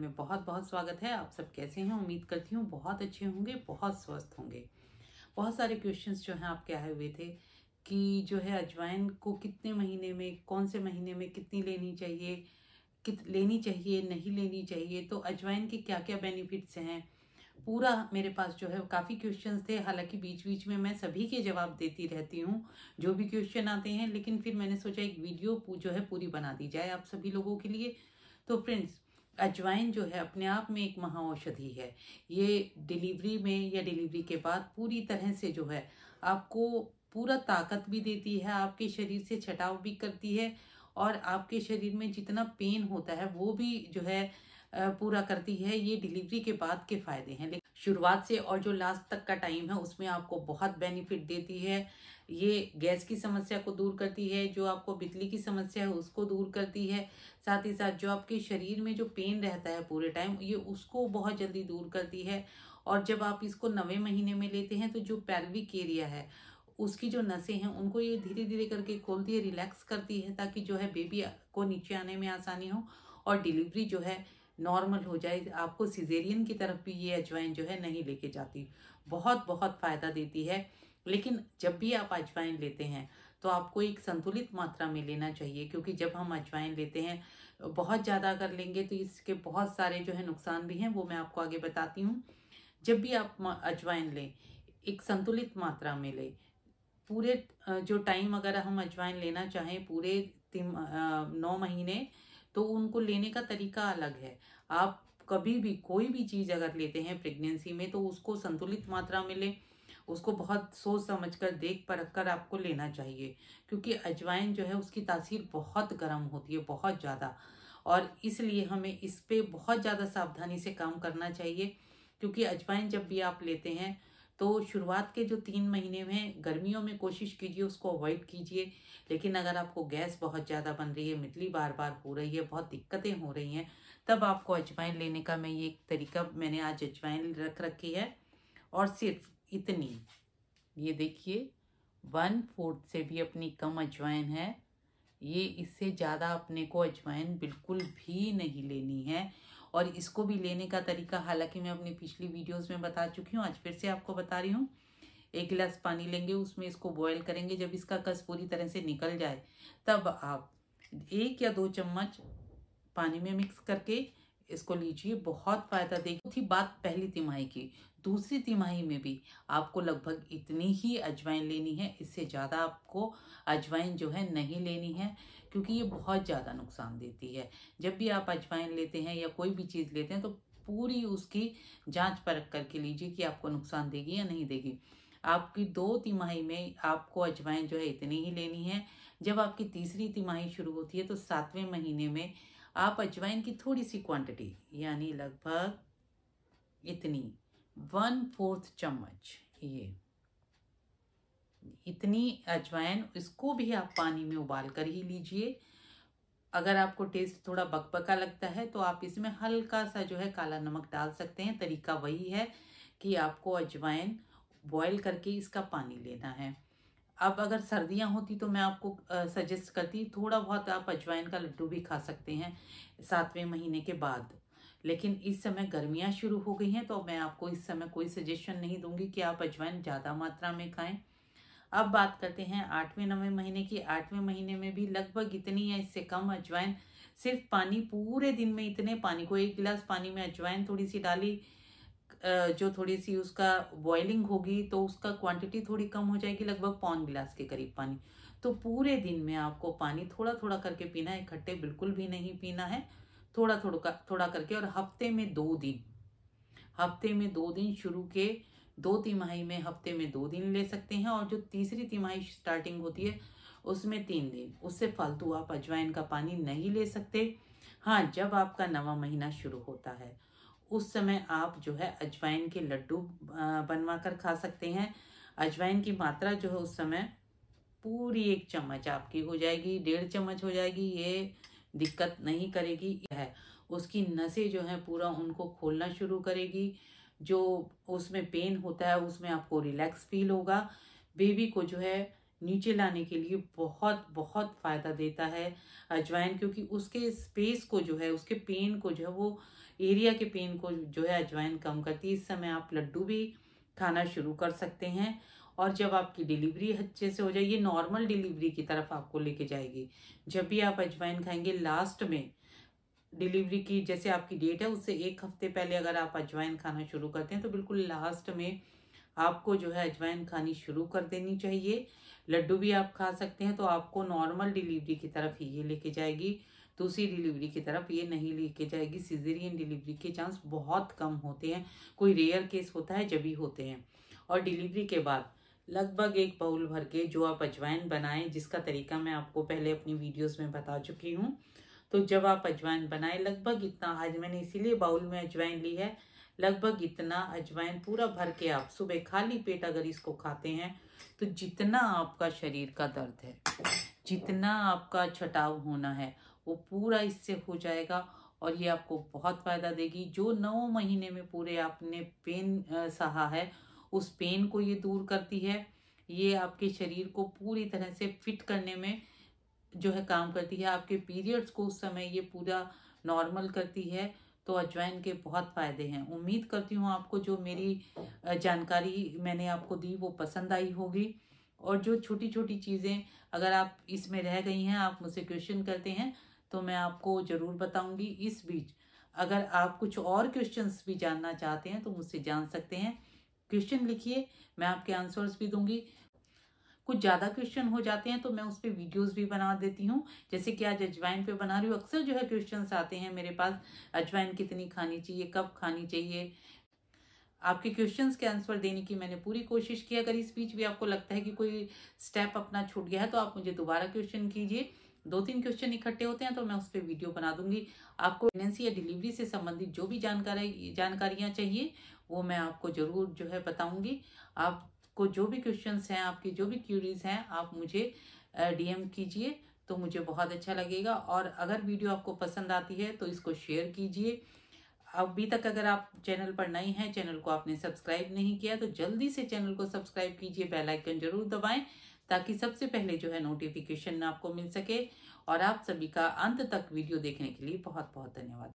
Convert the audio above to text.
में बहुत बहुत स्वागत है आप सब कैसे हैं उम्मीद करती हूँ बहुत अच्छे होंगे बहुत स्वस्थ होंगे बहुत सारे क्वेश्चंस जो हैं आपके आए हुए थे कि जो है अजवाइन को कितने महीने में कौन से महीने में कितनी लेनी चाहिए कित लेनी चाहिए नहीं लेनी चाहिए तो अजवाइन के क्या क्या बेनिफिट्स हैं पूरा मेरे पास जो है काफ़ी क्वेश्चंस थे हालांकि बीच बीच में मैं सभी के जवाब देती रहती हूँ जो भी क्वेश्चन आते हैं लेकिन फिर मैंने सोचा एक वीडियो जो है पूरी बना दी जाए आप सभी लोगों के लिए तो फ्रेंड्स अजवाइन जो है अपने आप में एक महाऔषधि है ये डिलीवरी में या डिलीवरी के बाद पूरी तरह से जो है आपको पूरा ताकत भी देती है आपके शरीर से छटाव भी करती है और आपके शरीर में जितना पेन होता है वो भी जो है पूरा करती है ये डिलीवरी के बाद के फ़ायदे हैं शुरुआत से और जो लास्ट तक का टाइम है उसमें आपको बहुत बेनिफिट देती है ये गैस की समस्या को दूर करती है जो आपको बिजली की समस्या है उसको दूर करती है साथ ही साथ जो आपके शरीर में जो पेन रहता है पूरे टाइम ये उसको बहुत जल्दी दूर करती है और जब आप इसको नवे महीने में लेते हैं तो जो पैरविक एरिया है उसकी जो नसें हैं उनको ये धीरे धीरे करके खोलती है रिलैक्स करती है ताकि जो है बेबी को नीचे आने में आसानी हो और डिलीवरी जो है नॉर्मल हो जाए आपको सिजेरियन की तरफ भी ये अजवाइन जो है नहीं लेके जाती बहुत बहुत फ़ायदा देती है लेकिन जब भी आप अजवाइन लेते हैं तो आपको एक संतुलित मात्रा में लेना चाहिए क्योंकि जब हम अजवाइन लेते हैं बहुत ज़्यादा अगर लेंगे तो इसके बहुत सारे जो है नुकसान भी हैं वो मैं आपको आगे बताती हूँ जब भी आप अजवाइन लें एक संतुलित मात्रा में लें पूरे जो टाइम अगर हम अजवाइन लेना चाहें पूरे नौ महीने तो उनको लेने का तरीका अलग है आप कभी भी कोई भी चीज़ अगर लेते हैं प्रेगनेंसी में तो उसको संतुलित मात्रा में ले उसको बहुत सोच समझ कर देख परख कर आपको लेना चाहिए क्योंकि अजवाइन जो है उसकी तासीर बहुत गर्म होती है बहुत ज़्यादा और इसलिए हमें इस पर बहुत ज़्यादा सावधानी से काम करना चाहिए क्योंकि अजवाइन जब भी आप लेते हैं तो शुरुआत के जो तीन महीने में गर्मियों में कोशिश कीजिए उसको अवॉइड कीजिए लेकिन अगर आपको गैस बहुत ज़्यादा बन रही है मितली बार बार हो रही है बहुत दिक्कतें हो रही हैं तब आपको अजवाइन लेने का मैं ये तरीका मैंने आज अजवाइन रख रखी है और सिर्फ इतनी ये देखिए वन फोर्थ से भी अपनी कम अजवाइन है ये इससे ज़्यादा अपने को अजवाइन बिल्कुल भी नहीं लेनी है और इसको भी लेने का तरीका हालांकि मैं अपनी पिछली वीडियोस में बता चुकी हूँ आज फिर से आपको बता रही हूँ एक गिलास पानी लेंगे उसमें इसको बॉयल करेंगे जब इसका कस पूरी तरह से निकल जाए तब आप एक या दो चम्मच पानी में मिक्स करके इसको लीजिए बहुत फ़ायदा देगी थी बात पहली तिमाही की दूसरी तिमाही में भी आपको लगभग इतनी ही अजवाइन लेनी है इससे ज़्यादा आपको अजवाइन जो है नहीं लेनी है क्योंकि ये बहुत ज़्यादा नुकसान देती है जब भी आप अजवाइन लेते हैं या कोई भी चीज़ लेते हैं तो पूरी उसकी जांच परख करके लीजिए कि आपको नुकसान देगी या नहीं देगी आपकी दो तिमाही में आपको अजवाइन जो है इतनी ही लेनी है जब आपकी तीसरी तिमाही शुरू होती है तो सातवें महीने में आप अजवाइन की थोड़ी सी क्वांटिटी यानी लगभग इतनी वन फोर्थ चम्मच ये इतनी अजवाइन इसको भी आप पानी में उबाल कर ही लीजिए अगर आपको टेस्ट थोड़ा बकबका लगता है तो आप इसमें हल्का सा जो है काला नमक डाल सकते हैं तरीका वही है कि आपको अजवाइन बॉयल करके इसका पानी लेना है अब अगर सर्दियां होती तो मैं आपको सजेस्ट करती थोड़ा बहुत आप अजवाइन का लड्डू भी खा सकते हैं सातवें महीने के बाद लेकिन इस समय गर्मियां शुरू हो गई हैं तो मैं आपको इस समय कोई सजेशन नहीं दूंगी कि आप अजवाइन ज़्यादा मात्रा में खाएं अब बात करते हैं आठवें नवे महीने की आठवें महीने में भी लगभग इतनी या इससे कम अजवाइन सिर्फ पानी पूरे दिन में इतने पानी को एक गिलास पानी में अजवाइन थोड़ी सी डाली जो थोड़ी सी उसका बॉइलिंग होगी तो उसका क्वांटिटी थोड़ी कम हो जाएगी लगभग पौन गिलास के करीब पानी तो पूरे दिन में आपको पानी थोड़ा थोड़ा करके पीना है इकट्ठे बिल्कुल भी नहीं पीना है थोड़ा थोड़ा थोड़ा करके और हफ्ते में दो दिन हफ्ते में दो दिन शुरू के दो तिमाही में हफ्ते में दो दिन ले सकते हैं और जो तीसरी तिमाही स्टार्टिंग होती है उसमें तीन दिन उससे फालतू आप अजवाइन का पानी नहीं ले सकते हाँ जब आपका नवा महीना शुरू होता है उस समय आप जो है अजवाइन के लड्डू बनवा कर खा सकते हैं अजवाइन की मात्रा जो है उस समय पूरी एक चम्मच आपकी हो जाएगी डेढ़ चम्मच हो जाएगी ये दिक्कत नहीं करेगी है उसकी नसें जो है पूरा उनको खोलना शुरू करेगी जो उसमें पेन होता है उसमें आपको रिलैक्स फील होगा बेबी को जो है नीचे लाने के लिए बहुत बहुत फ़ायदा देता है अजवाइन क्योंकि उसके स्पेस को जो है उसके पेन को जो है वो एरिया के पेन को जो है अजवाइन कम करती है इस समय आप लड्डू भी खाना शुरू कर सकते हैं और जब आपकी डिलीवरी अच्छे से हो जाए ये नॉर्मल डिलीवरी की तरफ आपको लेके जाएगी जब भी आप अजवाइन खाएंगे लास्ट में डिलीवरी की जैसे आपकी डेट है उससे एक हफ्ते पहले अगर आप अजवाइन खाना शुरू करते हैं तो बिल्कुल लास्ट में आपको जो है अजवाइन खानी शुरू कर देनी चाहिए लड्डू भी आप खा सकते हैं तो आपको नॉर्मल डिलीवरी की तरफ ही ये लेके जाएगी दूसरी डिलीवरी की तरफ ये नहीं लेके जाएगी सीजेरियन डिलीवरी के चांस बहुत कम होते हैं कोई रेयर केस होता है जब ही होते हैं और डिलीवरी के बाद लगभग एक बाउल भर के जो आप अजवाइन बनाएं जिसका तरीका मैं आपको पहले अपनी वीडियोस में बता चुकी हूँ तो जब आप अजवाइन बनाएं लगभग इतना आज मैंने इसीलिए बाउल में अजवाइन ली है लगभग इतना अजवाइन पूरा भर के आप सुबह खाली पेट अगर इसको खाते हैं तो जितना आपका शरीर का दर्द है जितना आपका छटाव होना है वो पूरा इससे हो जाएगा और ये आपको बहुत फ़ायदा देगी जो नौ महीने में पूरे आपने पेन सहा है उस पेन को ये दूर करती है ये आपके शरीर को पूरी तरह से फिट करने में जो है काम करती है आपके पीरियड्स को उस समय ये पूरा नॉर्मल करती है तो अजवाइन के बहुत फ़ायदे हैं उम्मीद करती हूँ आपको जो मेरी जानकारी मैंने आपको दी वो पसंद आई होगी और जो छोटी छोटी चीज़ें अगर आप इसमें रह गई हैं आप मुझसे क्वेश्चन करते हैं तो मैं आपको ज़रूर बताऊंगी इस बीच अगर आप कुछ और क्वेश्चंस भी जानना चाहते हैं तो मुझसे जान सकते हैं क्वेश्चन लिखिए मैं आपके आंसर्स भी दूंगी कुछ ज़्यादा क्वेश्चन हो जाते हैं तो मैं उस पर वीडियोज़ भी बना देती हूँ जैसे कि आज अजवाइन पे बना रही हूँ अक्सर जो है क्वेश्चन आते हैं मेरे पास अजवाइन कितनी खानी चाहिए कब खानी चाहिए आपके क्वेश्चंस के आंसर देने की मैंने पूरी कोशिश की अगर इस बीच भी आपको लगता है कि कोई स्टेप अपना छूट गया है तो आप मुझे दोबारा क्वेश्चन कीजिए दो तीन क्वेश्चन इकट्ठे होते हैं तो मैं उस पर वीडियो बना दूंगी आपको प्रेगनेंसी या डिलीवरी से संबंधित जो भी जानकारी जानकारियाँ चाहिए वो मैं आपको जरूर जो है बताऊंगी आप को जो भी क्वेश्चन हैं आपकी जो भी क्यूरीज हैं आप मुझे डीएम कीजिए तो मुझे बहुत अच्छा लगेगा और अगर वीडियो आपको पसंद आती है तो इसको शेयर कीजिए अभी तक अगर आप चैनल पर नए हैं चैनल को आपने सब्सक्राइब नहीं किया तो जल्दी से चैनल को सब्सक्राइब कीजिए बेल आइकन जरूर दबाएं ताकि सबसे पहले जो है नोटिफिकेशन आपको मिल सके और आप सभी का अंत तक वीडियो देखने के लिए बहुत बहुत धन्यवाद